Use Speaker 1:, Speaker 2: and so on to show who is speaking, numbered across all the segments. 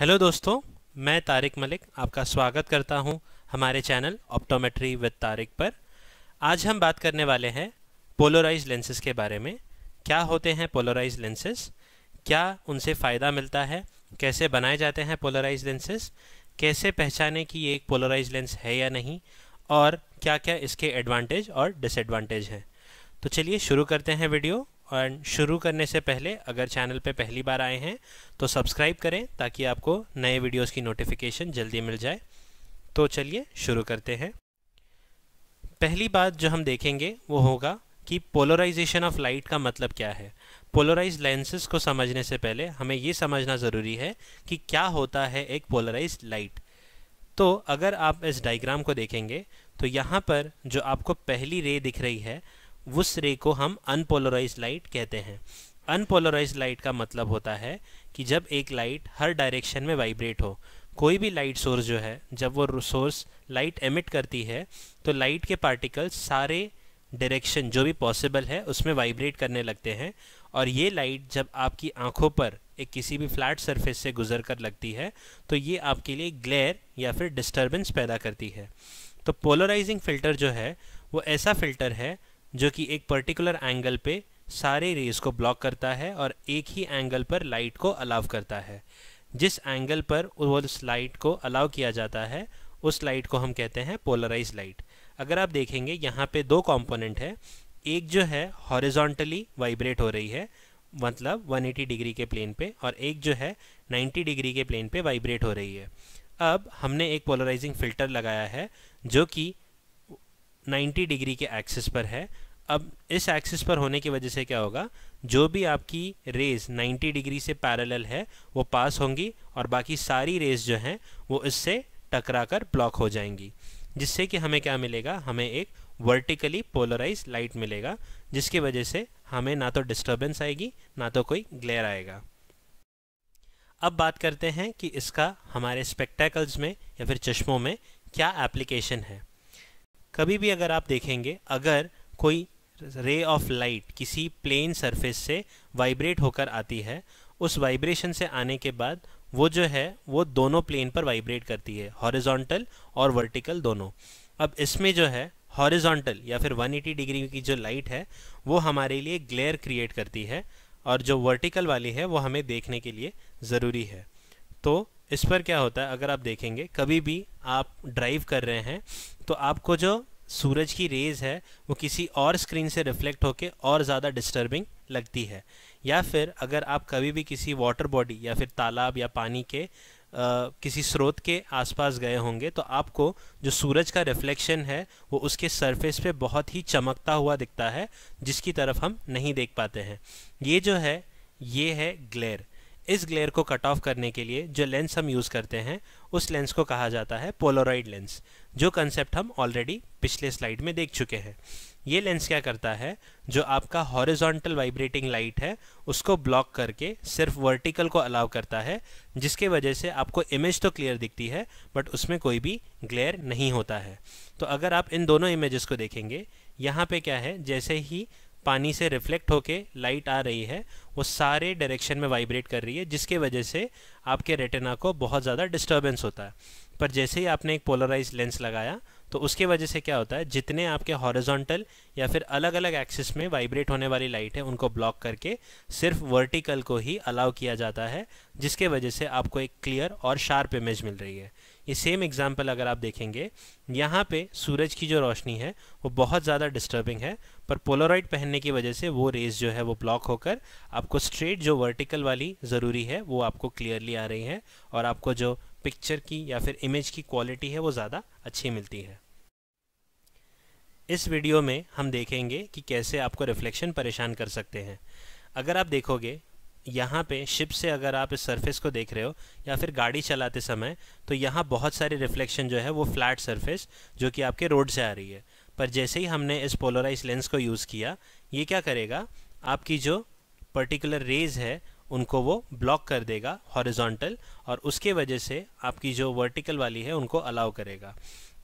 Speaker 1: hello दोस्तों मैं तारिक मलिक आपका स्वागत करता हूं हमारे चैनल ऑप्टोमेट्री विद तारिक पर आज हम बात करने वाले हैं पोलराइज लेंसेज के बारे में क्या होते हैं पोलराइज लेंसेज क्या उनसे फ़ायदा मिलता है कैसे बनाए जाते हैं पोलराइज लेंसेज कैसे पहचाने कि ये एक पोलराइज लेंस है या नहीं और क्या क्या इसके एडवांटेज और डिसएडवांटेज हैं तो चलिए शुरू करते हैं वीडियो एंड शुरू करने से पहले अगर चैनल पे पहली बार आए हैं तो सब्सक्राइब करें ताकि आपको नए वीडियोस की नोटिफिकेशन जल्दी मिल जाए तो चलिए शुरू करते हैं पहली बात जो हम देखेंगे वो होगा कि पोलराइजेशन ऑफ लाइट का मतलब क्या है पोलराइज लेंसेज को समझने से पहले हमें ये समझना ज़रूरी है कि क्या होता है एक पोलराइज लाइट तो अगर आप इस डाइग्राम को देखेंगे तो यहाँ पर जो आपको पहली रे दिख रही है उस रे को हम अनपोलराइज लाइट कहते हैं अनपोलराइज लाइट का मतलब होता है कि जब एक लाइट हर डायरेक्शन में वाइब्रेट हो कोई भी लाइट सोर्स जो है जब वो सोर्स लाइट एमिट करती है तो लाइट के पार्टिकल्स सारे डायरेक्शन जो भी पॉसिबल है उसमें वाइब्रेट करने लगते हैं और ये लाइट जब आपकी आंखों पर एक किसी भी फ्लैट सरफेस से गुजर कर लगती है तो ये आपके लिए ग्लेयर या फिर डिस्टर्बेंस पैदा करती है तो पोलराइजिंग फिल्टर जो है वो ऐसा फिल्टर है जो कि एक पर्टिकुलर एंगल पे सारे रेज को ब्लॉक करता है और एक ही एंगल पर लाइट को अलाव करता है जिस एंगल पर उस लाइट को अलाव किया जाता है उस लाइट को हम कहते हैं पोलराइज लाइट अगर आप देखेंगे यहाँ पे दो कंपोनेंट है एक जो है हॉरिजॉन्टली वाइब्रेट हो रही है मतलब 180 डिग्री के प्लेन पे और एक जो है 90 डिग्री के प्लेन पे वाइब्रेट हो रही है अब हमने एक पोलराइजिंग फिल्टर लगाया है जो कि 90 डिग्री के एक्सिस पर है अब इस एक्सिस पर होने की वजह से क्या होगा जो भी आपकी रेज 90 डिग्री से पैरेलल है वो पास होंगी और बाकी सारी रेज जो हैं वो इससे टकरा कर ब्लॉक हो जाएंगी जिससे कि हमें क्या मिलेगा हमें एक वर्टिकली पोलराइज लाइट मिलेगा जिसकी वजह से हमें ना तो डिस्टर्बेंस आएगी ना तो कोई ग्लेयर आएगा अब बात करते हैं कि इसका हमारे स्पेक्टेकल्स में या फिर चश्मों में क्या एप्लीकेशन है कभी भी अगर आप देखेंगे अगर कोई रे ऑफ लाइट किसी प्लेन सरफेस से वाइब्रेट होकर आती है उस वाइब्रेशन से आने के बाद वो जो है वो दोनों प्लेन पर वाइब्रेट करती है हॉरिजॉन्टल और वर्टिकल दोनों अब इसमें जो है हॉरिजॉन्टल या फिर 180 डिग्री की जो लाइट है वो हमारे लिए ग्लेयर क्रिएट करती है और जो वर्टिकल वाली है वो हमें देखने के लिए ज़रूरी है तो इस पर क्या होता है अगर आप देखेंगे कभी भी आप ड्राइव कर रहे हैं तो आपको जो सूरज की रेज है वो किसी और स्क्रीन से रिफ्लेक्ट होकर और ज़्यादा डिस्टर्बिंग लगती है या फिर अगर आप कभी भी किसी वाटर बॉडी या फिर तालाब या पानी के आ, किसी स्रोत के आसपास गए होंगे तो आपको जो सूरज का रिफ्लेक्शन है वो उसके सरफेस पे बहुत ही चमकता हुआ दिखता है जिसकी तरफ हम नहीं देख पाते हैं ये जो है ये है ग्लेयर इस ग्लेयर को कट ऑफ करने के लिए जो लेंस हम यूज़ करते हैं उस लेंस को कहा जाता है पोलोराइड लेंस जो कंसेप्ट हम ऑलरेडी पिछले स्लाइड में देख चुके हैं ये लेंस क्या करता है जो आपका हॉरिजॉन्टल वाइब्रेटिंग लाइट है उसको ब्लॉक करके सिर्फ वर्टिकल को अलाउ करता है जिसके वजह से आपको इमेज तो क्लियर दिखती है बट उसमें कोई भी ग्लेयर नहीं होता है तो अगर आप इन दोनों इमेजेस को देखेंगे यहाँ पे क्या है जैसे ही पानी से रिफ्लेक्ट होके लाइट आ रही है वो सारे डायरेक्शन में वाइब्रेट कर रही है जिसके वजह से आपके रेटिना को बहुत ज़्यादा डिस्टर्बेंस होता है पर जैसे ही आपने एक पोलराइज लेंस लगाया तो उसके वजह से क्या होता है जितने आपके हॉरिजॉन्टल या फिर अलग अलग एक्सिस में वाइब्रेट होने वाली लाइट है उनको ब्लॉक करके सिर्फ वर्टिकल को ही अलाउ किया जाता है जिसके वजह से आपको एक क्लियर और शार्प इमेज मिल रही है ये सेम एग्जाम्पल अगर आप देखेंगे यहाँ पे सूरज की जो रोशनी है वो बहुत ज़्यादा डिस्टर्बिंग है पर पोलोराइड पहनने की वजह से वो रेज जो है वो ब्लॉक होकर आपको स्ट्रेट जो वर्टिकल वाली ज़रूरी है वो आपको क्लियरली आ रही है और आपको जो पिक्चर की या फिर इमेज की क्वालिटी है वो ज़्यादा अच्छी मिलती है इस वीडियो में हम देखेंगे कि कैसे आपको रिफ्लेक्शन परेशान कर सकते हैं अगर आप देखोगे यहाँ पे शिप से अगर आप इस सरफेस को देख रहे हो या फिर गाड़ी चलाते समय तो यहाँ बहुत सारे रिफ्लेक्शन जो है वो फ्लैट सरफेस जो कि आपके रोड से आ रही है पर जैसे ही हमने इस पोलराइज लेंस को यूज़ किया ये क्या करेगा आपकी जो पर्टिकुलर रेज है उनको वो ब्लॉक कर देगा हॉरिजॉन्टल और उसके वजह से आपकी जो वर्टिकल वाली है उनको अलाउ करेगा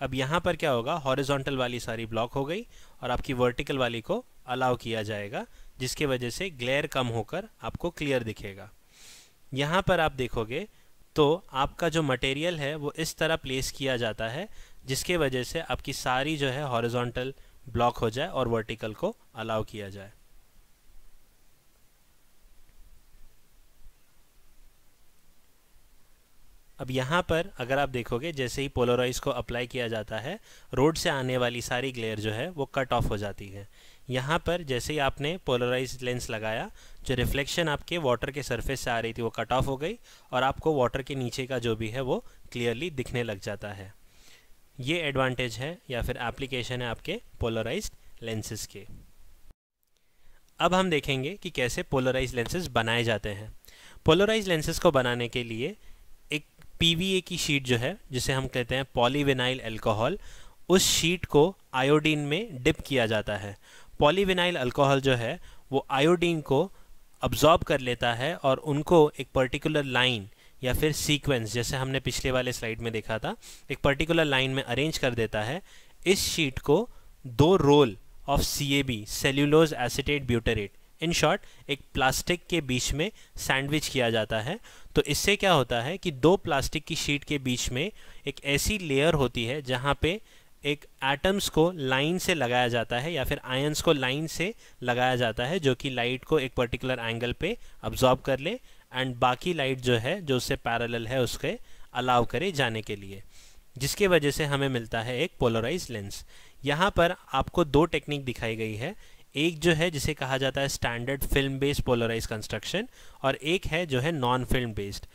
Speaker 1: अब यहाँ पर क्या होगा हॉरिजॉन्टल वाली सारी ब्लॉक हो गई और आपकी वर्टिकल वाली को अलाउ किया जाएगा जिसके वजह से ग्लेयर कम होकर आपको क्लियर दिखेगा यहाँ पर आप देखोगे तो आपका जो मटेरियल है वो इस तरह प्लेस किया जाता है जिसके वजह से आपकी सारी जो है हॉरिजॉन्टल ब्लॉक हो जाए और वर्टिकल को अलाउ किया जाए अब यहाँ पर अगर आप देखोगे जैसे ही पोलराइज को अप्लाई किया जाता है रोड से आने वाली सारी ग्लेयर जो है वो कट ऑफ हो जाती है यहाँ पर जैसे ही आपने पोलराइज लेंस लगाया जो रिफ्लेक्शन आपके वाटर के सरफेस से आ रही थी वो कट ऑफ हो गई और आपको वाटर के नीचे का जो भी है वो क्लियरली दिखने लग जाता है ये एडवांटेज है या फिर एप्लीकेशन है आपके पोलराइज लेंसेज के अब हम देखेंगे कि कैसे पोलराइज लेंसेज बनाए जाते हैं पोलराइज लेंसेज को बनाने के लिए पीवीए की शीट जो है जिसे हम कहते हैं पॉलीविनाइल अल्कोहल उस शीट को आयोडीन में डिप किया जाता है पॉलीविनाइल अल्कोहल जो है वो आयोडीन को अब्जॉर्ब कर लेता है और उनको एक पर्टिकुलर लाइन या फिर सीक्वेंस जैसे हमने पिछले वाले स्लाइड में देखा था एक पर्टिकुलर लाइन में अरेंज कर देता है इस शीट को दो roll of C A B cellulose acetate butyrate in short एक प्लास्टिक के बीच में सैंडविच किया जाता है तो इससे क्या होता है कि दो प्लास्टिक की शीट के बीच में एक ऐसी लेयर होती है जहाँ पे एक एटम्स को लाइन से लगाया जाता है या फिर आयंस को लाइन से लगाया जाता है जो कि लाइट को एक पर्टिकुलर एंगल पे अब्जॉर्ब कर ले एंड बाकी लाइट जो है जो उससे पैरेलल है उसके अलाव करे जाने के लिए जिसके वजह से हमें मिलता है एक पोलराइज लेंस यहाँ पर आपको दो टेक्निक दिखाई गई है एक जो है जिसे कहा जाता है standard film based polarize construction और एक है जो है नॉन फिल्म बेस्ड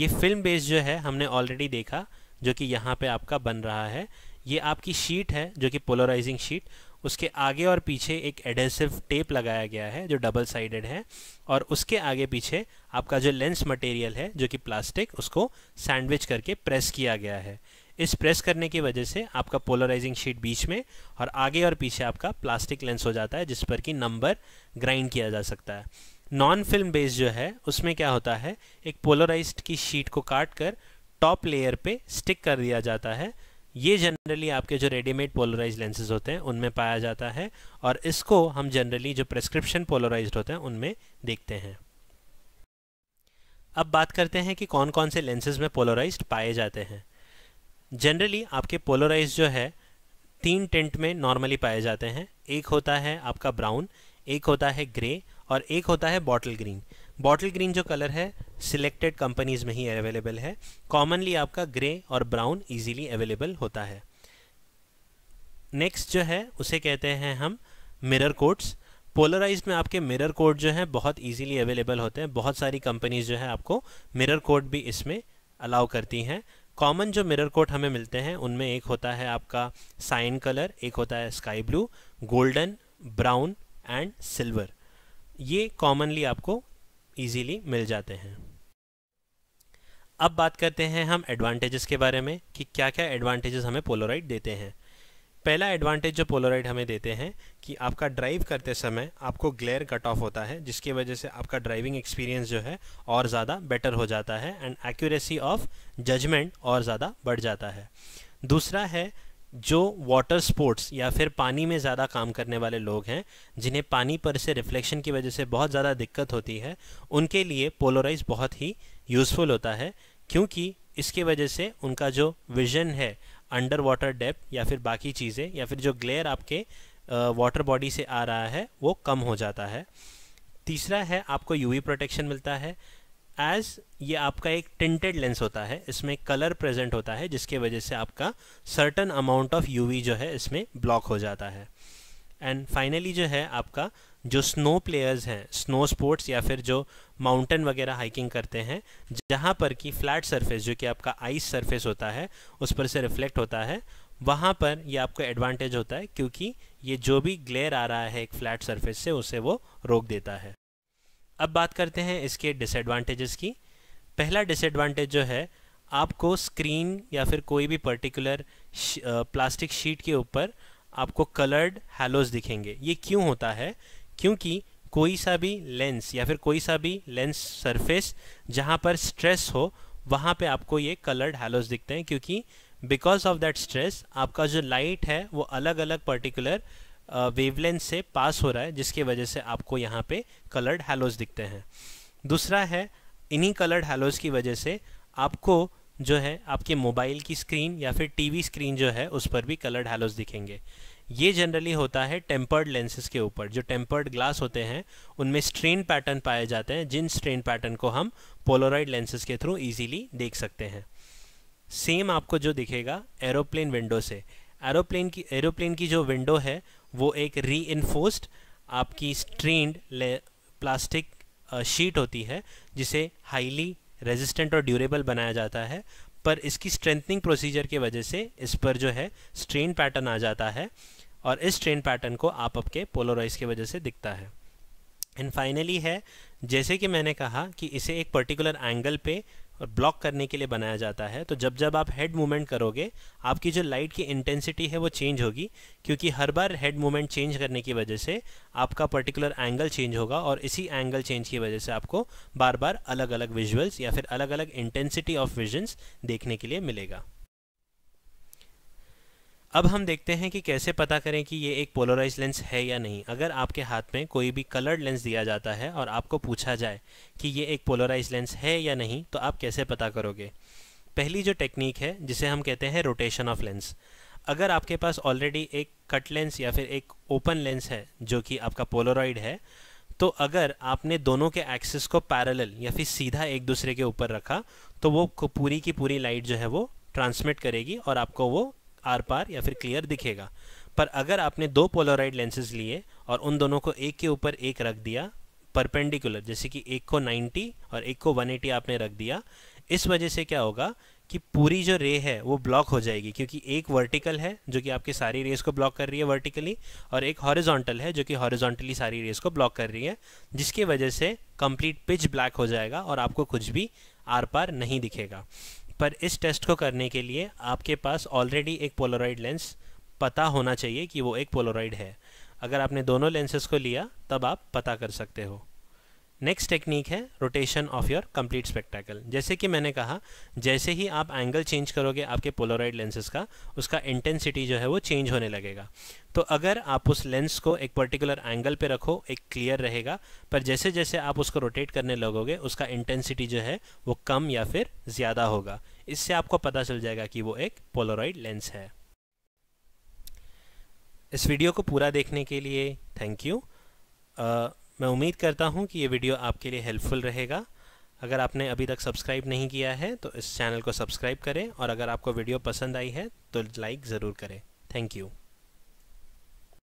Speaker 1: ये फिल्म बेस्ड जो है हमने ऑलरेडी देखा जो कि यहाँ पे आपका बन रहा है ये आपकी शीट है जो कि पोलराइजिंग शीट उसके आगे और पीछे एक एडेसिव टेप लगाया गया है जो डबल साइडेड है और उसके आगे पीछे आपका जो लेंस मटेरियल है जो कि प्लास्टिक उसको सैंडविच करके प्रेस किया गया है इस प्रेस करने की वजह से आपका पोलराइजिंग शीट बीच में और आगे और पीछे आपका प्लास्टिक लेंस हो जाता है जिस पर कि नंबर ग्राइंड किया जा सकता है नॉन फिल्म बेस जो है उसमें क्या होता है एक पोलराइज की शीट को काट कर टॉप लेयर पे स्टिक कर दिया जाता है ये जनरली आपके जो रेडीमेड पोलराइज लेंसेज होते हैं उनमें पाया जाता है और इसको हम जनरली जो प्रेस्क्रिप्शन पोलराइज होते हैं उनमें देखते हैं अब बात करते हैं कि कौन कौन से लेंसेज में पोलराइज पाए जाते हैं जनरली आपके पोलराइज जो है तीन टेंट में नॉर्मली पाए जाते हैं एक होता है आपका ब्राउन एक होता है ग्रे और एक होता है बॉटल ग्रीन बॉटल ग्रीन जो कलर है सिलेक्टेड कंपनीज में ही अवेलेबल है कॉमनली आपका ग्रे और ब्राउन इजीली अवेलेबल होता है नेक्स्ट जो है उसे कहते हैं हम मिरर कोड्स पोलराइज में आपके मिरर कोड जो है बहुत इजीली अवेलेबल होते हैं बहुत सारी कंपनीज जो है आपको मिरर कोड भी इसमें अलाउ करती हैं कॉमन जो मिरर कोट हमें मिलते हैं उनमें एक होता है आपका साइन कलर एक होता है sky blue golden brown and silver ये कॉमनली आपको ईजीली मिल जाते हैं अब बात करते हैं हम एडवांटेजेस के बारे में कि क्या क्या एडवांटेजेस हमें पोलोराइट देते हैं पहला एडवांटेज जो पोलोराइड हमें देते हैं कि आपका ड्राइव करते समय आपको ग्लेयर कट ऑफ होता है जिसकी वजह से आपका ड्राइविंग एक्सपीरियंस जो है और ज़्यादा बेटर हो जाता है एंड एक्यूरेसी ऑफ जजमेंट और ज़्यादा बढ़ जाता है दूसरा है जो वाटर स्पोर्ट्स या फिर पानी में ज़्यादा काम करने वाले लोग हैं जिन्हें पानी पर से रिफ्लेक्शन की वजह से बहुत ज़्यादा दिक्कत होती है उनके लिए पोलोराइज बहुत ही यूज़फुल होता है क्योंकि इसके वजह से उनका जो विजन है अंडर वाटर डेप या फिर बाकी चीज़ें या फिर जो ग्लेयर आपके वाटर बॉडी से आ रहा है वो कम हो जाता है तीसरा है आपको यूवी प्रोटेक्शन मिलता है एज ये आपका एक टिंटेड लेंस होता है इसमें कलर प्रेजेंट होता है जिसके वजह से आपका सर्टन अमाउंट ऑफ यूवी जो है इसमें ब्लॉक हो जाता है एंड फाइनली जो है आपका जो स्नो प्लेयर्स हैं स्नो स्पोर्ट्स या फिर जो माउंटेन वगैरह हाइकिंग करते हैं जहाँ पर कि फ्लैट सरफेस जो कि आपका आइस सरफेस होता है उस पर से रिफ्लेक्ट होता है वहाँ पर ये आपको एडवांटेज होता है क्योंकि ये जो भी ग्लेयर आ रहा है एक फ्लैट सरफेस से उसे वो रोक देता है अब बात करते हैं इसके डिसएडवांटेजेस की पहला डिसएडवांटेज जो है आपको स्क्रीन या फिर कोई भी पर्टिकुलर प्लास्टिक शीट के ऊपर आपको कलर्ड हैलोज दिखेंगे ये क्यों होता है क्योंकि कोई सा भी लेंस या फिर कोई सा भी लेंस सरफेस जहाँ पर स्ट्रेस हो वहाँ पे आपको ये कलर्ड हैलोज दिखते हैं क्योंकि बिकॉज ऑफ दैट स्ट्रेस आपका जो लाइट है वो अलग अलग पर्टिकुलर वेवलेंथ से पास हो रहा है जिसकी वजह से आपको यहाँ पे कलर्ड हैलोज दिखते हैं दूसरा है इन्हीं कलर्ड हैलोज की वजह से आपको जो है आपके मोबाइल की स्क्रीन या फिर टीवी स्क्रीन जो है उस पर भी कलर्ड हैलोज दिखेंगे ये जनरली होता है टेम्पर्ड लेंसेज के ऊपर जो टेम्पर्ड ग्लास होते हैं उनमें स्ट्रेन पैटर्न पाए जाते हैं जिन स्ट्रेन पैटर्न को हम पोलोराइड लेंसेज के थ्रू इजीली देख सकते हैं सेम आपको जो दिखेगा एरोप्लेन विंडो से एरोप्लेन की एरोप्लेन की जो विंडो है वो एक री आपकी स्ट्रेन्ड प्लास्टिक शीट होती है जिसे हाईली रेजिस्टेंट और ड्यूरेबल बनाया जाता है पर इसकी स्ट्रेंथनिंग प्रोसीजर की वजह से इस पर जो है स्ट्रेन पैटर्न आ जाता है और इस स्ट्रेन पैटर्न को आप आपके पोलोराइज की वजह से दिखता है एंड फाइनली है जैसे कि मैंने कहा कि इसे एक पर्टिकुलर एंगल पे और ब्लॉक करने के लिए बनाया जाता है तो जब जब आप हेड मूवमेंट करोगे आपकी जो लाइट की इंटेंसिटी है वो चेंज होगी क्योंकि हर बार हेड मूवमेंट चेंज करने की वजह से आपका पर्टिकुलर एंगल चेंज होगा और इसी एंगल चेंज की वजह से आपको बार बार अलग अलग विजुअल्स या फिर अलग अलग इंटेंसिटी ऑफ विजन्स देखने के लिए मिलेगा अब हम देखते हैं कि कैसे पता करें कि ये एक पोलराइज लेंस है या नहीं अगर आपके हाथ में कोई भी कलर्ड लेंस दिया जाता है और आपको पूछा जाए कि ये एक पोलराइज लेंस है या नहीं तो आप कैसे पता करोगे पहली जो टेक्निक है जिसे हम कहते हैं रोटेशन ऑफ लेंस अगर आपके पास ऑलरेडी एक कट लेंस या फिर एक ओपन लेंस है जो कि आपका पोलोराइड है तो अगर आपने दोनों के एक्सेस को पैरेलल या फिर सीधा एक दूसरे के ऊपर रखा तो वो पूरी की पूरी लाइट जो है वो ट्रांसमिट करेगी और आपको वो आर पार या फिर क्लियर दिखेगा पर अगर आपने दो पोलोराइड लेंसेज लिए और उन दोनों को एक के ऊपर एक रख दिया परपेंडिकुलर जैसे कि एक को 90 और एक को 180 आपने रख दिया इस वजह से क्या होगा कि पूरी जो रे है वो ब्लॉक हो जाएगी क्योंकि एक वर्टिकल है जो कि आपकी सारी रेस को ब्लॉक कर रही है वर्टिकली और एक हॉरिजॉन्टल है जो कि हॉरिजॉन्टली सारी रेस को ब्लॉक कर रही है जिसकी वजह से कंप्लीट पिच ब्लैक हो जाएगा और आपको कुछ भी आर पार नहीं दिखेगा पर इस टेस्ट को करने के लिए आपके पास ऑलरेडी एक पोलोराइड लेंस पता होना चाहिए कि वो एक पोलोराइड है अगर आपने दोनों लेंसेज को लिया तब आप पता कर सकते हो नेक्स्ट टेक्निक है rotation of your complete spectacle जैसे कि मैंने कहा जैसे ही आप एंगल चेंज करोगे आपके पोलोराइड लेंसेज का उसका इंटेंसिटी जो है वो चेंज होने लगेगा तो अगर आप उस लेंस को एक पर्टिकुलर एंगल पे रखो एक क्लियर रहेगा पर जैसे जैसे आप उसको रोटेट करने लगोगे उसका इंटेंसिटी जो है वो कम या फिर ज़्यादा होगा इससे आपको पता चल जाएगा कि वो एक पोलोराइड लेंस है इस वीडियो को पूरा देखने के लिए थैंक यू मैं उम्मीद करता हूँ कि ये वीडियो आपके लिए हेल्पफुल रहेगा अगर आपने अभी तक सब्सक्राइब नहीं किया है तो इस चैनल को सब्सक्राइब करें और अगर आपको वीडियो पसंद आई है तो लाइक ज़रूर करें थैंक यू